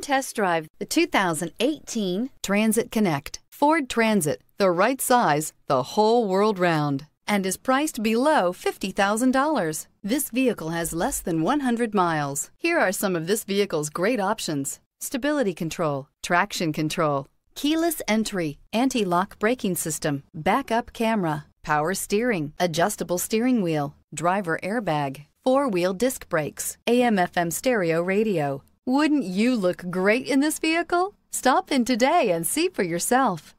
Test drive the 2018 Transit Connect. Ford Transit, the right size the whole world round and is priced below $50,000. This vehicle has less than 100 miles. Here are some of this vehicle's great options. Stability control, traction control, keyless entry, anti-lock braking system, backup camera, power steering, adjustable steering wheel, driver airbag, four-wheel disc brakes, AM-FM stereo radio, wouldn't you look great in this vehicle? Stop in today and see for yourself.